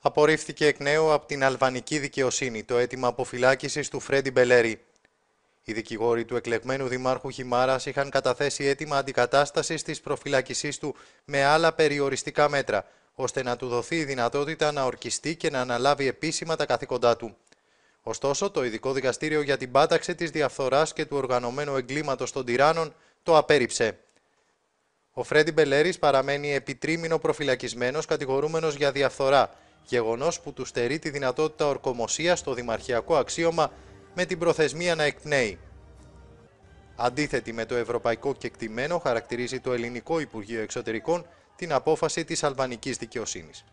απορρίφθηκε εκ νέου από την αλβανική δικαιοσύνη το αίτημα αποφυλάκησης του Φρέντι Μπελέρη. Οι δικηγόροι του εκλεγμένου Δημάρχου Χιμάρας είχαν καταθέσει αίτημα αντικατάστασης της προφυλακισή του με άλλα περιοριστικά μέτρα, ώστε να του δοθεί η δυνατότητα να ορκιστεί και να αναλάβει επίσημα τα καθήκοντά του. Ωστόσο, το Ειδικό Δικαστήριο για την Πάταξη της Διαφθοράς και του Οργανωμένου Εγκλήματος των Τυράννων το απέρριψε. Ο Φρέντι Μπελέρης παραμένει επιτρίμηνο προφυλακισμένος κατηγορούμενος για διαφθορά γεγονός που του στερεί τη δυνατότητα ορκομοσίας στο δημαρχιακό αξίωμα με την προθεσμία να εκπνέει. Αντίθετη με το ευρωπαϊκό κεκτημένο χαρακτηρίζει το ελληνικό Υπουργείο Εξωτερικών την απόφαση της αλβανικής δικαιοσύνης.